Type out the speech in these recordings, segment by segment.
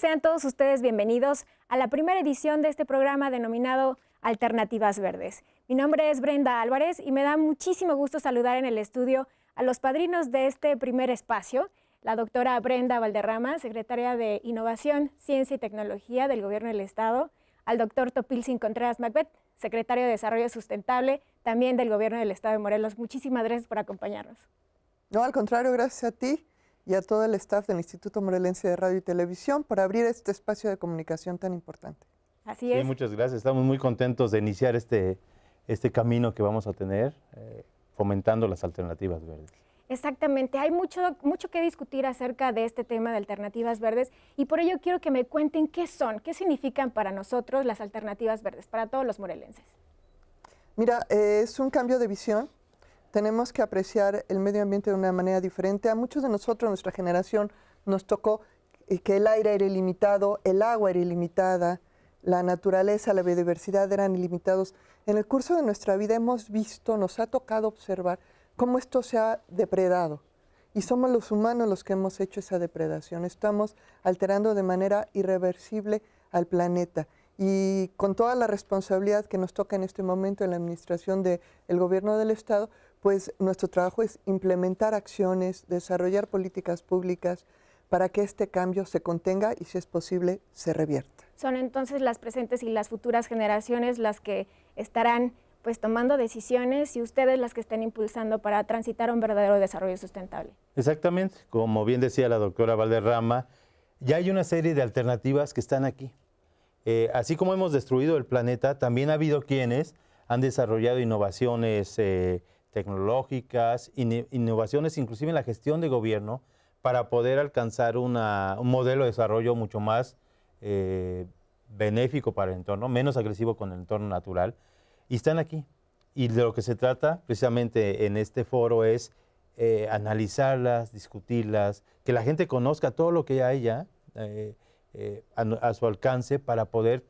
sean todos ustedes bienvenidos a la primera edición de este programa denominado Alternativas Verdes. Mi nombre es Brenda Álvarez y me da muchísimo gusto saludar en el estudio a los padrinos de este primer espacio, la doctora Brenda Valderrama, secretaria de Innovación, Ciencia y Tecnología del Gobierno del Estado, al doctor Topilsin Contreras Macbeth, secretario de Desarrollo Sustentable, también del Gobierno del Estado de Morelos. Muchísimas gracias por acompañarnos. No, al contrario, gracias a ti y a todo el staff del Instituto Morelense de Radio y Televisión por abrir este espacio de comunicación tan importante. Así es. Sí, muchas gracias. Estamos muy contentos de iniciar este, este camino que vamos a tener, eh, fomentando las alternativas verdes. Exactamente, hay mucho, mucho que discutir acerca de este tema de alternativas verdes y por ello quiero que me cuenten qué son, qué significan para nosotros las alternativas verdes, para todos los morelenses. Mira, eh, es un cambio de visión tenemos que apreciar el medio ambiente de una manera diferente. A muchos de nosotros, nuestra generación, nos tocó eh, que el aire era ilimitado, el agua era ilimitada, la naturaleza, la biodiversidad eran ilimitados. En el curso de nuestra vida hemos visto, nos ha tocado observar cómo esto se ha depredado. Y somos los humanos los que hemos hecho esa depredación. Estamos alterando de manera irreversible al planeta. Y con toda la responsabilidad que nos toca en este momento en la administración del gobierno del Estado, pues nuestro trabajo es implementar acciones, desarrollar políticas públicas para que este cambio se contenga y si es posible se revierta. Son entonces las presentes y las futuras generaciones las que estarán pues tomando decisiones y ustedes las que estén impulsando para transitar un verdadero desarrollo sustentable. Exactamente, como bien decía la doctora Valderrama, ya hay una serie de alternativas que están aquí. Eh, así como hemos destruido el planeta, también ha habido quienes han desarrollado innovaciones eh, tecnológicas, innovaciones inclusive en la gestión de gobierno para poder alcanzar un modelo de desarrollo mucho más eh, benéfico para el entorno, menos agresivo con el entorno natural. Y están aquí. Y de lo que se trata precisamente en este foro es eh, analizarlas, discutirlas, que la gente conozca todo lo que hay ya eh, a su alcance para poder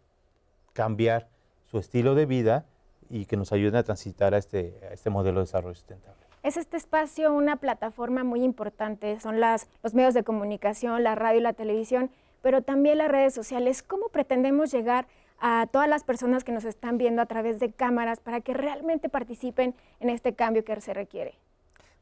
cambiar su estilo de vida y que nos ayuden a transitar este, a este, modelo de desarrollo sustentable. Es este espacio una plataforma muy importante, son los medios de comunicación, la radio y la televisión, pero también las redes sociales. ¿Cómo pretendemos llegar a todas las personas que nos están viendo a través de cámaras para que realmente participen en este cambio que se requiere?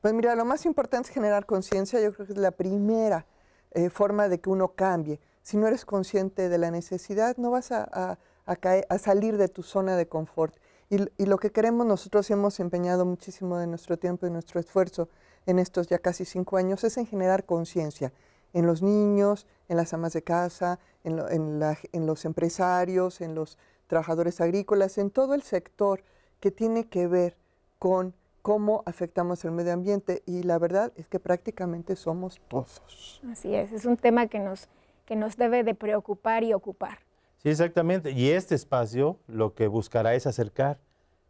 Pues mira, lo más importante es generar conciencia, yo creo que es la primera eh, forma de que uno cambie. Si no eres consciente de la necesidad, no vas a, a salir de tu zona de confort. Y, lo que queremos, nosotros hemos empeñado muchísimo de nuestro tiempo y nuestro esfuerzo en estos ya casi cinco años, es en generar conciencia en los niños, en las amas de casa, en, en, en los empresarios, en los trabajadores agrícolas, en todo el sector que tiene que ver con cómo afectamos el medio ambiente y la verdad es que prácticamente somos todos. Así es, es un tema que nos, que nos debe de preocupar y ocupar. Sí, exactamente. Y este espacio lo que buscará es acercar,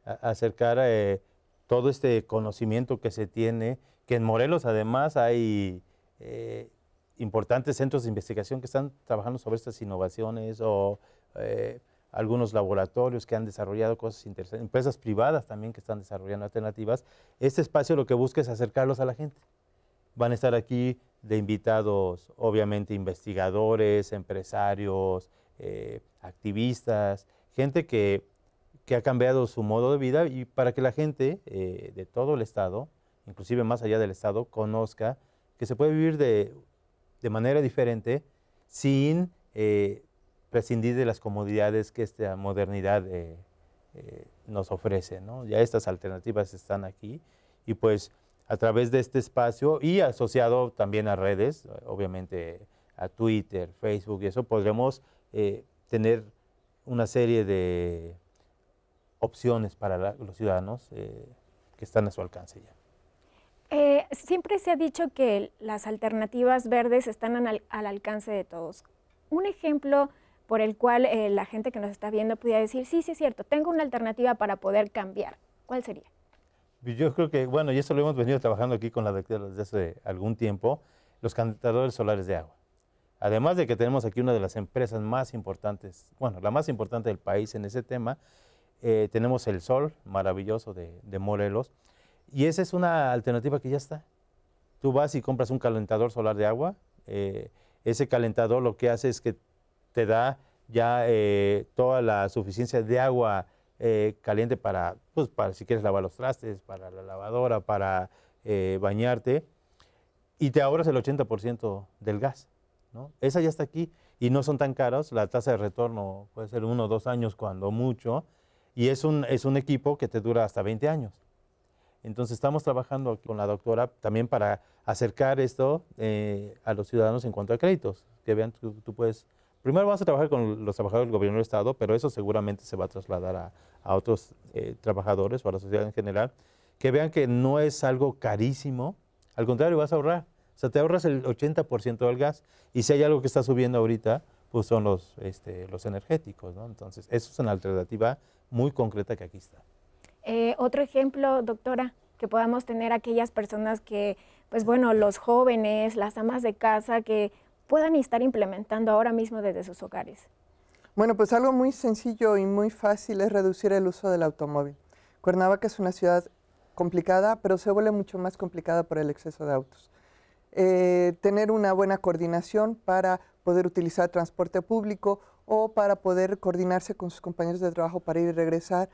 acercar eh, todo este conocimiento que se tiene, que en Morelos además hay eh, importantes centros de investigación que están trabajando sobre estas innovaciones o eh, algunos laboratorios que han desarrollado cosas interesantes, empresas privadas también que están desarrollando alternativas. Este espacio lo que busca es acercarlos a la gente. Van a estar aquí de invitados, obviamente, investigadores, empresarios, eh, activistas, gente que, que, ha cambiado su modo de vida y para que la gente eh, de todo el Estado, inclusive más allá del Estado, conozca que se puede vivir de, de manera diferente sin eh, prescindir de las comodidades que esta modernidad nos ofrece. ¿no? Ya estas alternativas están aquí y pues a través de este espacio y asociado también a redes, obviamente a Twitter, Facebook y eso, podremos eh, tener una serie de opciones para los ciudadanos eh, que están a su alcance ya. Eh, siempre se ha dicho que las alternativas verdes están al, alcance de todos. Un ejemplo por el cual la gente que nos está viendo pudiera decir, sí, sí es cierto, tengo una alternativa para poder cambiar. ¿Cuál sería? Pues yo creo que, bueno, y eso lo hemos venido trabajando aquí con la doctora desde hace algún tiempo, los cantadores solares de agua. Además de que tenemos aquí una de las empresas más importantes, bueno, la más importante del país en ese tema, eh, tenemos el sol maravilloso de, Morelos. Y esa es una alternativa que ya está. Tú vas y compras un calentador solar de agua. Eh, ese calentador lo que hace es que te da ya eh, toda la suficiencia de agua caliente para, pues, para si quieres lavar los trastes, para la lavadora, para bañarte. Y te ahorras el 80% del gas. Esa ya está aquí y no son tan caros, la tasa de retorno puede ser uno o dos años cuando mucho, y es un, es un equipo que te dura hasta 20 años. Entonces estamos trabajando con la doctora también para acercar esto eh, a los ciudadanos en cuanto a créditos, que vean tú, puedes... Primero vas a trabajar con los trabajadores del gobierno del Estado, pero eso seguramente se va a trasladar a, otros eh, trabajadores o a la sociedad en general, que vean que no es algo carísimo, al contrario, vas a ahorrar. O sea, te ahorras el 80% del gas. Y si hay algo que está subiendo ahorita, pues son los, este, los energéticos, ¿no? Entonces, eso es una alternativa muy concreta que aquí está. Eh, otro ejemplo, doctora, que podamos tener aquellas personas que, pues bueno, los jóvenes, las amas de casa, que puedan estar implementando ahora mismo desde sus hogares. Bueno, pues algo muy sencillo y muy fácil es reducir el uso del automóvil. Cuernavaca es una ciudad complicada, pero se vuelve mucho más complicada por el exceso de autos. Eh, tener una buena coordinación para poder utilizar transporte público o para poder coordinarse con sus compañeros de trabajo para ir y regresar.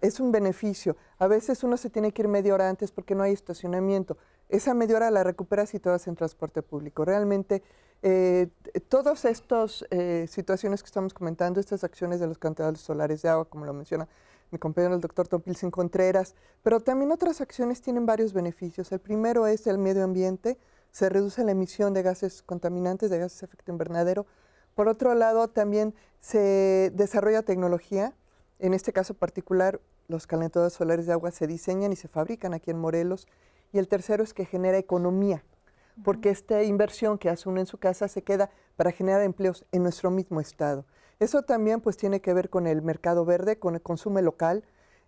Es, un beneficio. A veces uno se tiene que ir media hora antes porque no hay estacionamiento. Esa media hora la recuperas si te vas en transporte público. Realmente eh, todas estas eh, situaciones que estamos comentando, estas acciones de los cantadores solares de agua, como lo menciona mi compañero el doctor sin Contreras, pero también otras acciones tienen varios beneficios. El primero es el medio ambiente, se reduce la emisión de gases contaminantes, de gases de efecto invernadero. Por otro lado, también se desarrolla tecnología, en este caso particular, los calentadores solares de agua se diseñan y se fabrican aquí en Morelos. Y el tercero es que genera economía, porque esta inversión que hace uno en su casa se queda para generar empleos en nuestro mismo estado. Eso también pues tiene que ver con el mercado verde, con el consumo local,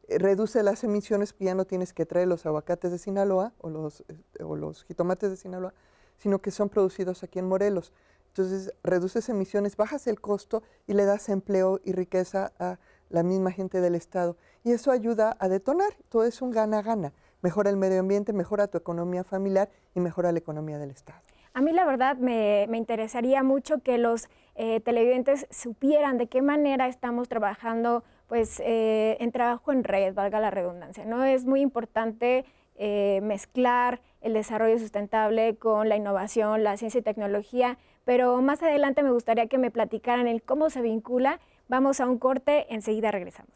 reduce las emisiones, ya no tienes que traer los aguacates de Sinaloa o los, este, o los jitomates de Sinaloa, sino que son producidos aquí en Morelos. Entonces reduces emisiones, bajas el costo y le das empleo y riqueza a la misma gente del Estado. Y eso ayuda a detonar, todo es un gana-gana. Mejora el medio ambiente, mejora tu economía familiar y mejora la economía del Estado. A mí la verdad me interesaría mucho que los eh, televidentes supieran de qué manera estamos trabajando pues eh, en trabajo en red, valga la redundancia, ¿no? Es muy importante eh, mezclar el desarrollo sustentable con la innovación, la ciencia y tecnología, pero más adelante me gustaría que me platicaran el cómo se vincula. Vamos a un corte, enseguida regresamos.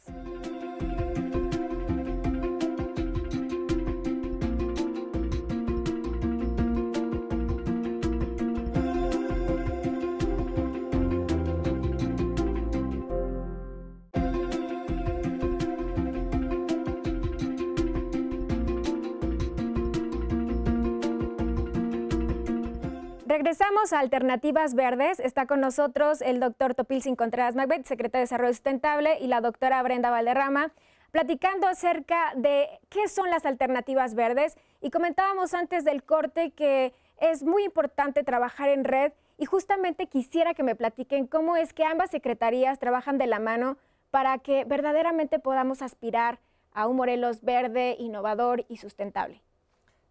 regresamos a Alternativas Verdes. Está con nosotros el doctor Sin Contreras Macbeth, secretario de Desarrollo Sustentable, y la doctora Brenda Valderrama, platicando acerca de qué son las alternativas verdes. Y comentábamos antes del corte que es muy importante trabajar en red y justamente quisiera que me platiquen cómo es que ambas secretarías trabajan de la mano para que verdaderamente podamos aspirar a un Morelos verde, innovador y sustentable.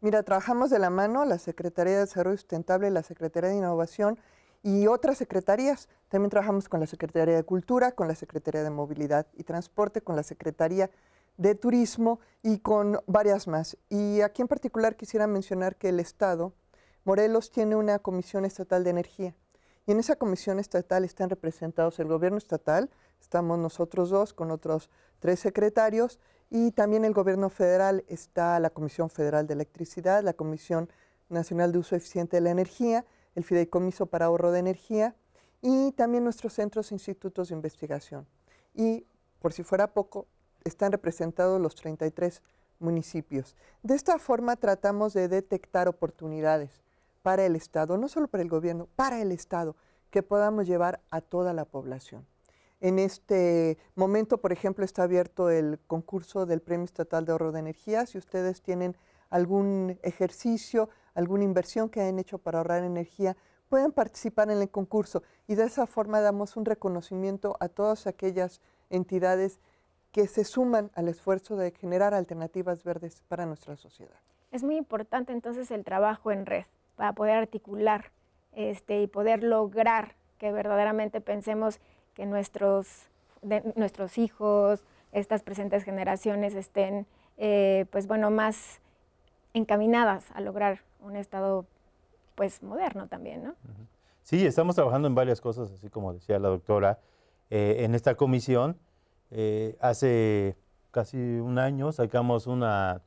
Mira, trabajamos de la mano la Secretaría de Desarrollo Sustentable, la Secretaría de Innovación y otras secretarías. También trabajamos con la Secretaría de Cultura, con la Secretaría de Movilidad y Transporte, con la Secretaría de Turismo y con varias más. Y aquí en particular quisiera mencionar que el Estado, Morelos, tiene una Comisión Estatal de Energía. Y en esa Comisión Estatal están representados el gobierno estatal, estamos nosotros dos con otros tres secretarios y también el gobierno federal está la Comisión Federal de Electricidad, la Comisión Nacional de Uso Eficiente de la Energía, el Fideicomiso para Ahorro de Energía y también nuestros centros e institutos de investigación. Y por si fuera poco, están representados los 33 municipios. De esta forma tratamos de detectar oportunidades para el Estado, no solo para el gobierno, para el Estado, que podamos llevar a toda la población. En este momento, por ejemplo, está abierto el concurso del Premio Estatal de Ahorro de Energía. Si ustedes tienen algún ejercicio, alguna inversión que hayan hecho para ahorrar energía, pueden participar en el concurso y de esa forma damos un reconocimiento a todas aquellas entidades que se suman al esfuerzo de generar alternativas verdes para nuestra sociedad. Es muy importante entonces el trabajo en red para poder articular este, y poder lograr que verdaderamente pensemos que nuestros, nuestros hijos, estas presentes generaciones estén, eh, pues bueno, más encaminadas a lograr un Estado, pues, moderno también, ¿no? Sí, estamos trabajando en varias cosas, así como decía la doctora, eh, en esta comisión. Eh, hace casi un año sacamos una,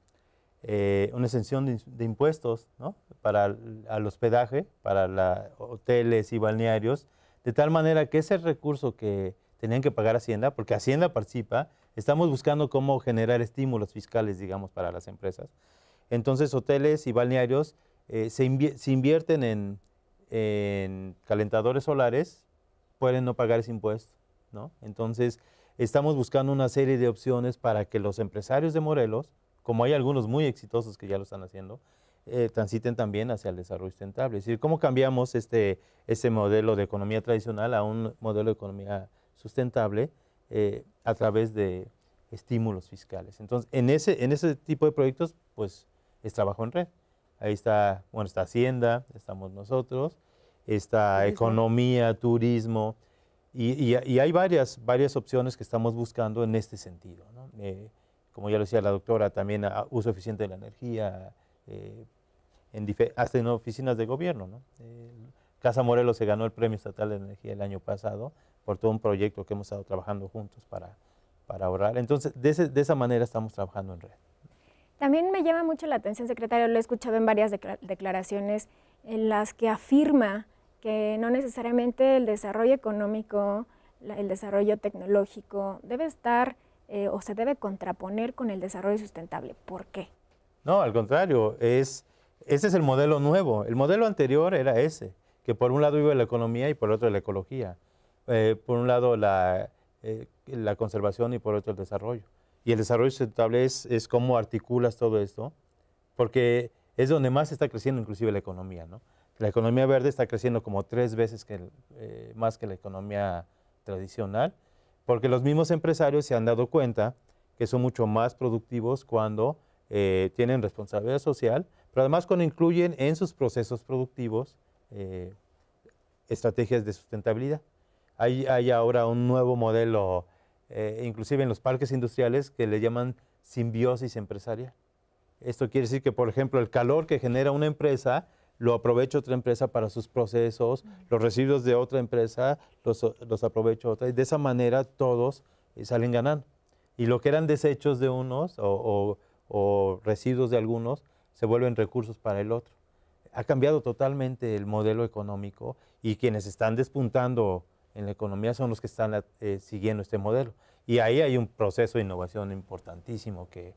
exención de, impuestos ¿no? para el, al hospedaje, para hoteles y balnearios, de tal manera que ese recurso que tenían que pagar Hacienda, porque Hacienda participa, estamos buscando cómo generar estímulos fiscales, digamos, para las empresas. Entonces, hoteles y balnearios eh, se, invierten en, calentadores solares, pueden no pagar ese impuesto, ¿no? Entonces, estamos buscando una serie de opciones para que los empresarios de Morelos, como hay algunos muy exitosos que ya lo están haciendo, eh, transiten también hacia el desarrollo sustentable. Es decir, ¿cómo cambiamos este, ese modelo de economía tradicional a un modelo de economía sustentable eh, a través de estímulos fiscales? Entonces, en ese, en ese tipo de proyectos, pues es trabajo en red. Ahí está, bueno, está Hacienda, estamos nosotros, está economía, turismo, y, y, hay varias, varias opciones que estamos buscando en este sentido. Eh, como ya lo decía la doctora, también ah, uso eficiente de la energía, eh, en hasta oficinas de gobierno. ¿no? Casa Morelos se ganó el Premio Estatal de Energía el año pasado por todo un proyecto que hemos estado trabajando juntos para, para ahorrar. Entonces, de, esa manera estamos trabajando en red. También me llama mucho la atención, secretario, lo he escuchado en varias declaraciones en las que afirma que no necesariamente el desarrollo económico, el desarrollo tecnológico debe estar eh, o se debe contraponer con el desarrollo sustentable. ¿Por qué? No, al contrario, es, ese es el modelo nuevo. El modelo anterior era ese, que por un lado iba la economía y por otro la ecología. Eh, por un lado eh, la, conservación y por otro el desarrollo. Y el desarrollo sustentable es, es cómo articulas todo esto, porque es donde más está creciendo inclusive la economía. La economía verde está creciendo como tres veces eh, más que la economía tradicional, porque los mismos empresarios se han dado cuenta que son mucho más productivos cuando eh, tienen responsabilidad social, pero además cuando incluyen en sus procesos productivos eh, estrategias de sustentabilidad. Hay, hay, ahora un nuevo modelo, eh, inclusive en los parques industriales, que le llaman simbiosis empresarial. Esto quiere decir que, por ejemplo, el calor que genera una empresa lo aprovecha otra empresa para sus procesos, los residuos de otra empresa los, aprovecha otra, y de esa manera todos salen ganando. Y lo que eran desechos de unos o o residuos de algunos se vuelven recursos para el otro. Ha cambiado totalmente el modelo económico y quienes están despuntando en la economía son los que están eh, siguiendo este modelo. Y ahí hay un proceso de innovación importantísimo que,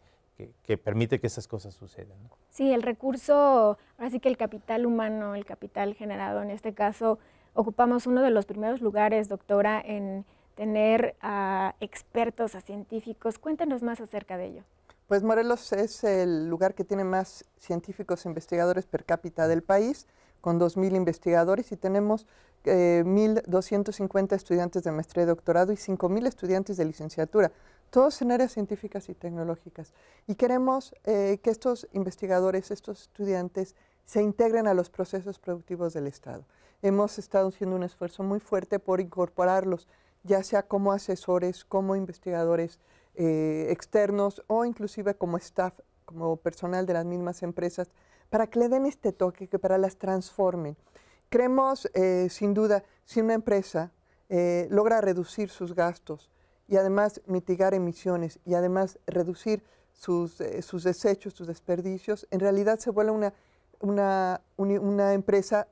que, permite que esas cosas sucedan. Sí, el recurso, así que el capital humano, el capital generado, en este caso, ocupamos uno de los primeros lugares, doctora, en tener a expertos, a científicos. Cuéntanos más acerca de ello. Pues Morelos es el lugar que tiene más científicos e investigadores per cápita del país, con 2.000 investigadores y tenemos 1.250 eh, estudiantes de maestría y doctorado y 5.000 estudiantes de licenciatura, todos en áreas científicas y tecnológicas. Y queremos eh, que estos investigadores, estos estudiantes, se integren a los procesos productivos del Estado. Hemos estado haciendo un esfuerzo muy fuerte por incorporarlos, ya sea como asesores, como investigadores, eh, externos o inclusive como staff, como personal de las mismas empresas, para que le den este toque, que para las transformen. Creemos, eh, sin duda, si una empresa eh, logra reducir sus gastos y además mitigar emisiones y además reducir sus, desechos, sus desperdicios, en realidad se vuelve una, una, una empresa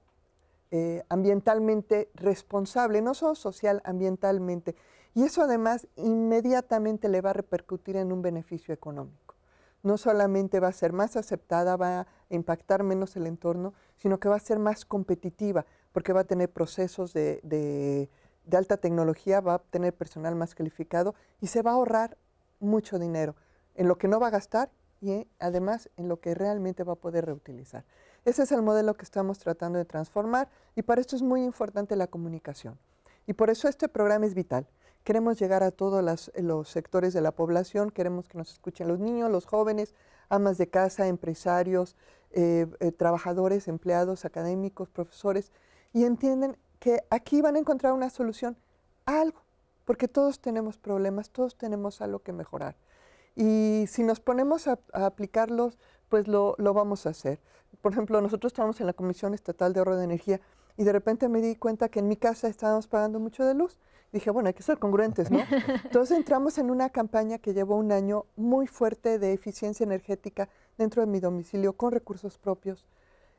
ambientalmente responsable, no solo social, ambientalmente. Y eso además inmediatamente le va a repercutir en un beneficio económico. No solamente va a ser más aceptada, va a impactar menos el entorno, sino que va a ser más competitiva, porque va a tener procesos de, alta tecnología, va a tener personal más calificado y se va a ahorrar mucho dinero en lo que no va a gastar y eh, además en lo que realmente va a poder reutilizar. Ese es el modelo que estamos tratando de transformar y para esto es muy importante la comunicación. Y por eso este programa es vital. Queremos llegar a todos los sectores de la población, queremos que nos escuchen los niños, los jóvenes, amas de casa, empresarios, eh, eh, trabajadores, empleados, académicos, profesores, y entienden que aquí van a encontrar una solución algo, porque todos tenemos problemas, todos tenemos algo que mejorar. Y si nos ponemos a, aplicarlos, pues lo, lo, vamos a hacer. Por ejemplo, nosotros estamos en la Comisión Estatal de Ahorro de Energía y de repente me di cuenta que en mi casa estábamos pagando mucho de luz dije, bueno, hay que ser congruentes, ¿no? Entonces entramos en una campaña que llevó un año muy fuerte de eficiencia energética dentro de mi domicilio, con recursos propios,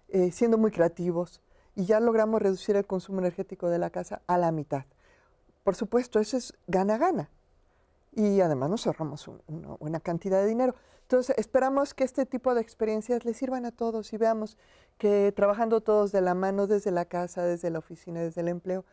eh, siendo muy creativos, y ya logramos reducir el consumo energético de la casa a la mitad. Por supuesto, eso es gana-gana. Y además nos ahorramos una, una cantidad de dinero. Entonces, esperamos que este tipo de experiencias les sirvan a todos y veamos que trabajando todos de la mano desde la casa, desde la oficina, desde el empleo,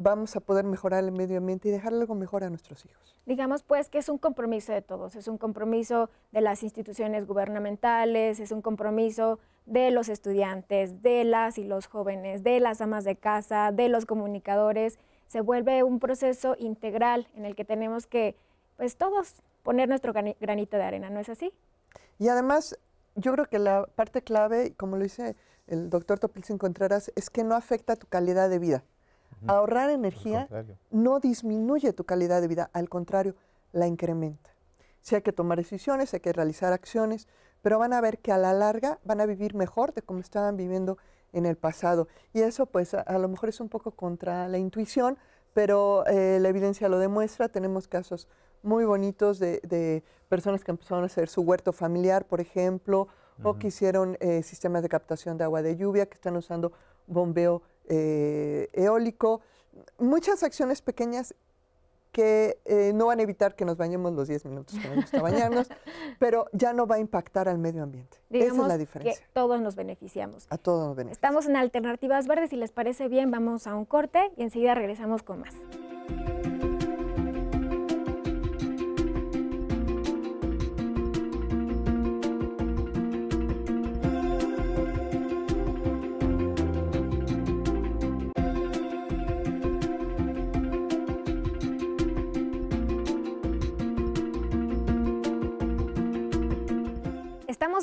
vamos a poder mejorar el medio ambiente y dejar algo mejor a nuestros hijos. Digamos pues que es un compromiso de todos, es un compromiso de las instituciones gubernamentales, es un compromiso de los estudiantes, de las y los jóvenes, de las amas de casa, de los comunicadores. Se vuelve un proceso integral en el que tenemos que, pues todos, poner nuestro granito de arena, ¿no es así? Y además, yo creo que la parte clave, como lo dice el doctor Topilsen Contreras, es que no afecta tu calidad de vida. Ahorrar energía no disminuye tu calidad de vida, al contrario, la incrementa. Si hay que tomar decisiones, hay que realizar acciones, pero van a ver que a la larga van a vivir mejor de como estaban viviendo en el pasado. Y eso pues a, lo mejor es un poco contra la intuición, pero eh, la evidencia lo demuestra. Tenemos casos muy bonitos de, personas que empezaron a hacer su huerto familiar, por ejemplo, o que hicieron eh, sistemas de captación de agua de lluvia, que están usando bombeo eh, eólico, muchas acciones pequeñas que eh, no van a evitar que nos bañemos los 10 minutos que nos gusta bañarnos, pero ya no va a impactar al medio ambiente. Esa es la diferencia. todos nos beneficiamos. A todos nos beneficiamos. Estamos en Alternativas Verdes, si les parece bien, vamos a un corte y enseguida regresamos con más.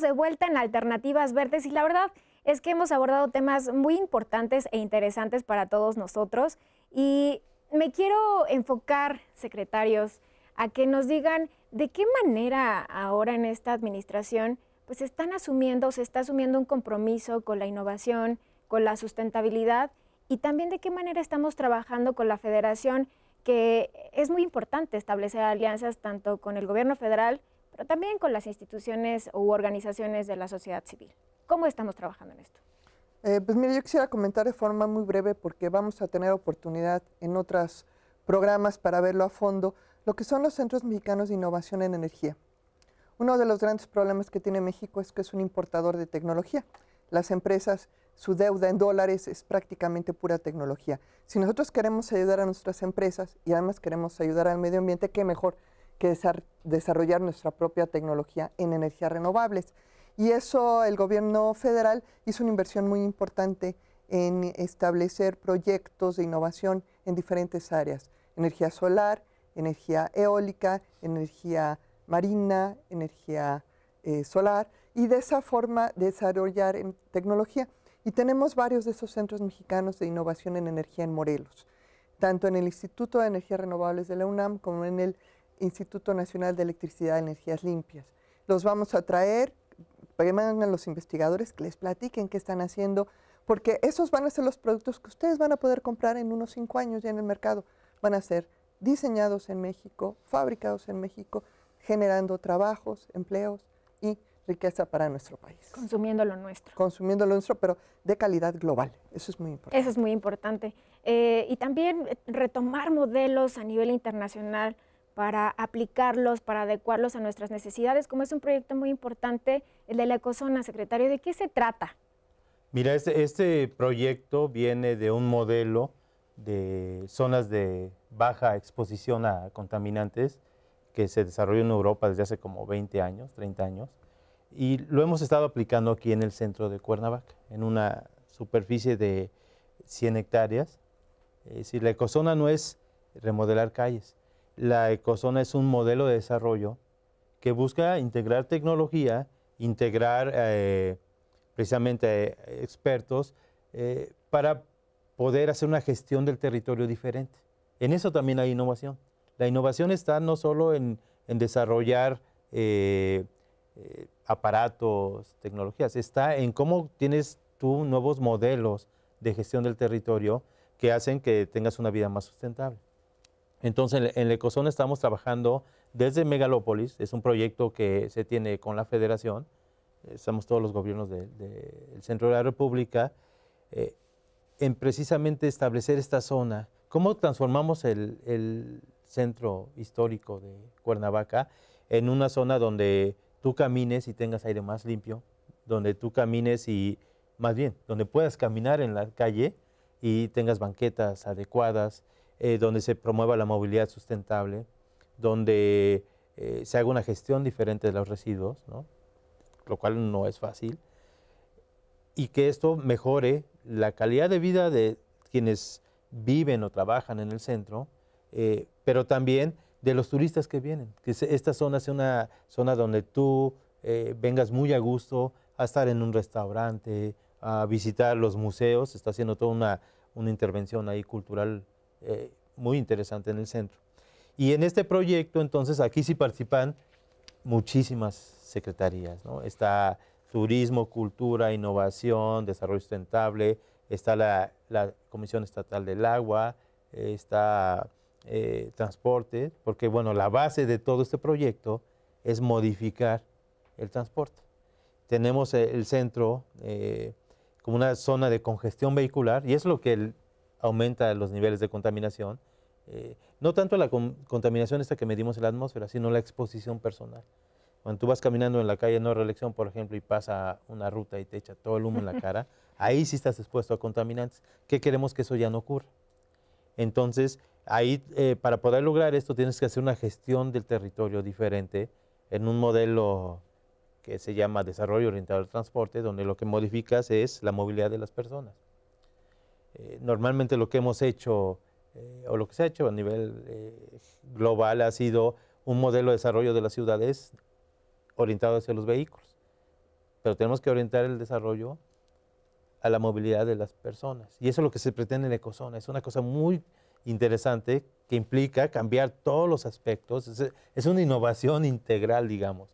de vuelta en Alternativas Verdes y la verdad es que hemos abordado temas muy importantes e interesantes para todos nosotros y me quiero enfocar, secretarios, a que nos digan de qué manera ahora en esta administración pues están asumiendo, se está asumiendo un compromiso con la innovación, con la sustentabilidad y también de qué manera estamos trabajando con la federación, que es muy importante establecer alianzas tanto con el gobierno federal, pero también con las instituciones u organizaciones de la sociedad civil. ¿Cómo estamos trabajando en esto? Eh, pues mire, yo quisiera comentar de forma muy breve porque vamos a tener oportunidad en otros programas para verlo a fondo, lo que son los Centros Mexicanos de Innovación en Energía. Uno de los grandes problemas que tiene México es que es un importador de tecnología. Las empresas, su deuda en dólares es prácticamente pura tecnología. Si nosotros queremos ayudar a nuestras empresas y además queremos ayudar al medio ambiente, qué mejor que desarrollar nuestra propia tecnología en energías renovables. Y eso el gobierno federal hizo una inversión muy importante en establecer proyectos de innovación en diferentes áreas, energía solar, energía eólica, energía marina, energía eh, solar, y de esa forma desarrollar tecnología. Y tenemos varios de esos centros mexicanos de innovación en energía en Morelos, tanto en el Instituto de Energías Renovables de la UNAM como en el Instituto Nacional de Electricidad y Energías Limpias. Los vamos a traer, mandan a los investigadores que les platiquen qué están haciendo, porque esos van a ser los productos que ustedes van a poder comprar en unos cinco años ya en el mercado. Van a ser diseñados en México, fabricados en México, generando trabajos, empleos y riqueza para nuestro país. Consumiendo lo nuestro. Consumiendo lo nuestro, pero de calidad global. Eso es muy importante. Eso es muy importante. Eh, y también retomar modelos a nivel internacional para aplicarlos, para adecuarlos a nuestras necesidades, como es un proyecto muy importante, el de la ecozona, secretario. ¿De qué se trata? Mira, este, este proyecto viene de un modelo de zonas de baja exposición a contaminantes que se desarrolló en Europa desde hace como 20 años, 30 años, y lo hemos estado aplicando aquí en el centro de Cuernavaca, en una superficie de 100 hectáreas. Es decir, la ecozona no es remodelar calles, la ecozona es un modelo de desarrollo que busca integrar tecnología, integrar eh, precisamente eh, expertos eh, para poder hacer una gestión del territorio diferente. En eso también hay innovación. La innovación está no solo en, en desarrollar aparatos, tecnologías, está en cómo tienes tú nuevos modelos de gestión del territorio que hacen que tengas una vida más sustentable. Entonces, en el ecozona estamos trabajando desde Megalópolis, es un proyecto que se tiene con la federación, estamos todos los gobiernos del centro de la República, eh, en precisamente establecer esta zona. ¿Cómo transformamos el, centro histórico de Cuernavaca en una zona donde tú camines y tengas aire más limpio, donde tú camines y, más bien, donde puedas caminar en la calle y tengas banquetas adecuadas? Eh, donde se promueva la movilidad sustentable, donde eh, se haga una gestión diferente de los residuos, lo cual no es fácil, y que esto mejore la calidad de vida de quienes viven o trabajan en el centro, eh, pero también de los turistas que vienen, que esta zona sea una zona donde tú vengas muy a gusto a estar en un restaurante, a visitar los museos, está haciendo toda una, una intervención ahí cultural eh, muy interesante en el centro. Y en este proyecto, entonces, aquí sí participan muchísimas secretarías, ¿no? Está Turismo, Cultura, Innovación, Desarrollo Sustentable, está la, Comisión Estatal del Agua, está eh, Transporte, porque, bueno, la base de todo este proyecto es modificar el transporte. Tenemos el centro eh, como una zona de congestión vehicular y es lo que el aumenta los niveles de contaminación. Eh, no tanto la contaminación esta que medimos en la atmósfera, sino la exposición personal. Cuando tú vas caminando en la calle no reelección, por ejemplo, y pasa una ruta y te echa todo el humo en la cara, ahí sí estás expuesto a contaminantes. ¿Qué queremos que eso ya no ocurra? Entonces, ahí eh, para poder lograr esto tienes que hacer una gestión del territorio diferente en un modelo que se llama desarrollo orientado al transporte, donde lo que modificas es la movilidad de las personas. Eh, normalmente lo que hemos hecho eh, o lo que se ha hecho a nivel eh, global ha sido un modelo de desarrollo de las ciudades orientado hacia los vehículos. Pero tenemos que orientar el desarrollo a la movilidad de las personas. Y eso es lo que se pretende en Ecozona. Es una cosa muy interesante que implica cambiar todos los aspectos. Es, una innovación integral, digamos,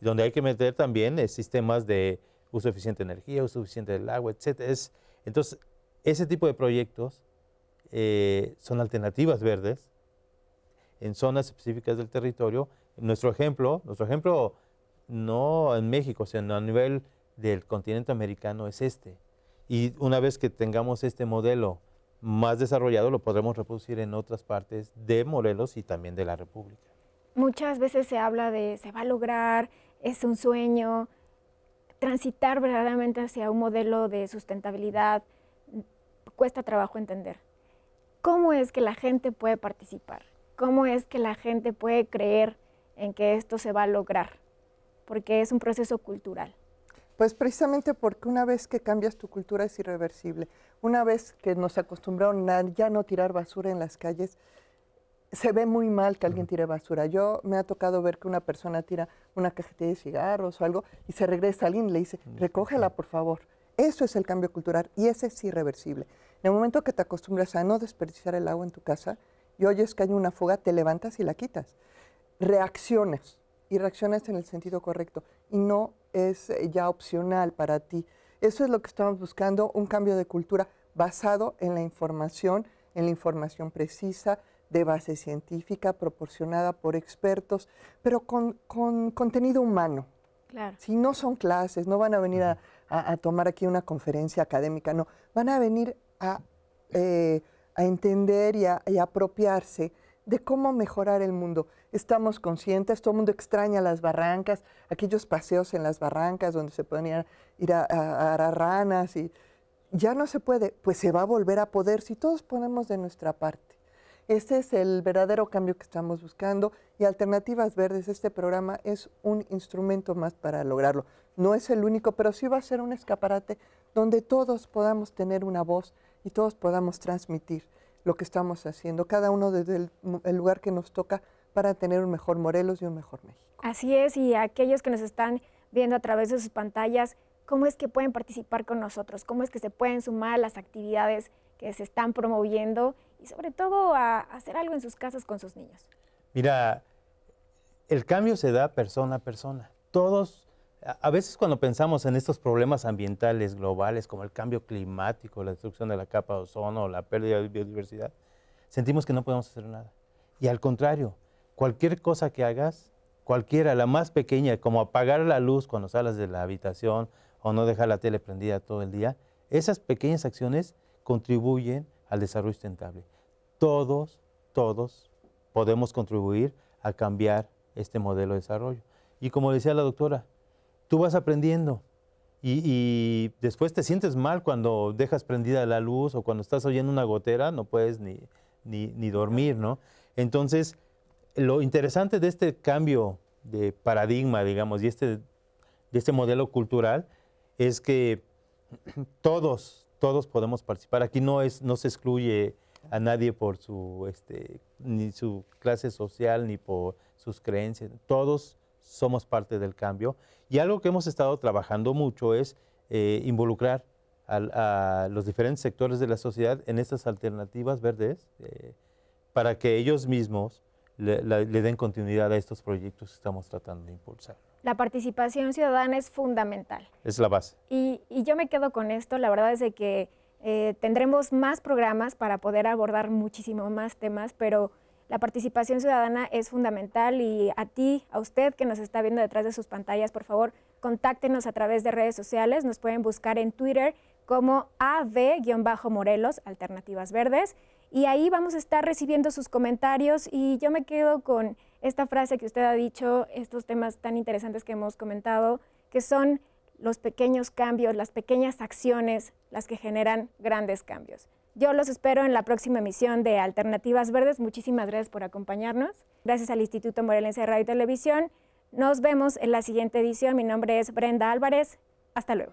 donde hay que meter también sistemas de uso eficiente de energía, uso eficiente del agua, etc. entonces, ese tipo de proyectos eh, son alternativas verdes en zonas específicas del territorio. Nuestro ejemplo, nuestro ejemplo no en México, sino a nivel del continente americano es este. Y una vez que tengamos este modelo más desarrollado, lo podremos reproducir en otras partes de Morelos y también de la República. Muchas veces se habla de se va a lograr, es un sueño, transitar verdaderamente hacia un modelo de sustentabilidad, cuesta trabajo entender. ¿Cómo es que la gente puede participar? ¿Cómo es que la gente puede creer en que esto se va a lograr? Porque es un proceso cultural. Pues precisamente porque una vez que cambias tu cultura es irreversible. Una vez que nos acostumbraron a ya no tirar basura en las calles, se ve muy mal que alguien tire basura. Yo me ha tocado ver que una persona tira una cajetilla de cigarros o algo y se regresa al alguien y le dice, recógela por favor. Eso es el cambio cultural y ese es irreversible. En el momento que te acostumbras a no desperdiciar el agua en tu casa y oyes que hay una fuga, te levantas y la quitas. Reacciones y reacciones en el sentido correcto y no es eh, ya opcional para ti. Eso es lo que estamos buscando, un cambio de cultura basado en la información, en la información precisa, de base científica, proporcionada por expertos, pero con, contenido humano. Claro. Si no son clases, no van a venir a, a, tomar aquí una conferencia académica, no, van a venir a, eh, entender y a, apropiarse de cómo mejorar el mundo. Estamos conscientes, todo el mundo extraña las barrancas, aquellos paseos en las barrancas donde se podían ir a, a, a, ranas y ya no se puede, pues se va a volver a poder si todos ponemos de nuestra parte. Este es el verdadero cambio que estamos buscando y Alternativas Verdes, este programa es un instrumento más para lograrlo. No es el único, pero sí va a ser un escaparate donde todos podamos tener una voz y todos podamos transmitir lo que estamos haciendo, cada uno desde el, lugar que nos toca para tener un mejor Morelos y un mejor México. Así es, y aquellos que nos están viendo a través de sus pantallas, ¿cómo es que pueden participar con nosotros? ¿Cómo es que se pueden sumar a las actividades que se están promoviendo y sobre todo a, hacer algo en sus casas con sus niños. Mira, el cambio se da persona a persona. Todos, a veces cuando pensamos en estos problemas ambientales globales como el cambio climático, la destrucción de la capa de ozono, la pérdida de biodiversidad, sentimos que no podemos hacer nada. Y al contrario, cualquier cosa que hagas, cualquiera, la más pequeña, como apagar la luz cuando sales de la habitación o no dejar la tele prendida todo el día, esas pequeñas acciones contribuyen al desarrollo sustentable todos, todos podemos contribuir a cambiar este modelo de desarrollo. Y como decía la doctora, tú vas aprendiendo y, después te sientes mal cuando dejas prendida la luz o cuando estás oyendo una gotera, no puedes ni, dormir, ¿no? Entonces, lo interesante de este cambio de paradigma, digamos, y este, de este modelo cultural, es que todos, todos podemos participar. Aquí no, es, no se excluye a nadie por su, este, ni su clase social, ni por sus creencias. Todos somos parte del cambio. Y algo que hemos estado trabajando mucho es eh, involucrar a, los diferentes sectores de la sociedad en estas alternativas verdes eh, para que ellos mismos le, den continuidad a estos proyectos que estamos tratando de impulsar. La participación ciudadana es fundamental. Es la base. Y, y yo me quedo con esto, la verdad es de que eh, tendremos más programas para poder abordar muchísimo más temas, pero la participación ciudadana es fundamental y a ti, a usted que nos está viendo detrás de sus pantallas, por favor, contáctenos a través de redes sociales. Nos pueden buscar en Twitter como AB-Morelos, Alternativas Verdes. Y ahí vamos a estar recibiendo sus comentarios y yo me quedo con esta frase que usted ha dicho, estos temas tan interesantes que hemos comentado, que son los pequeños cambios, las pequeñas acciones, las que generan grandes cambios. Yo los espero en la próxima emisión de Alternativas Verdes. Muchísimas gracias por acompañarnos. Gracias al Instituto Morelense de Radio y Televisión. Nos vemos en la siguiente edición. Mi nombre es Brenda Álvarez. Hasta luego.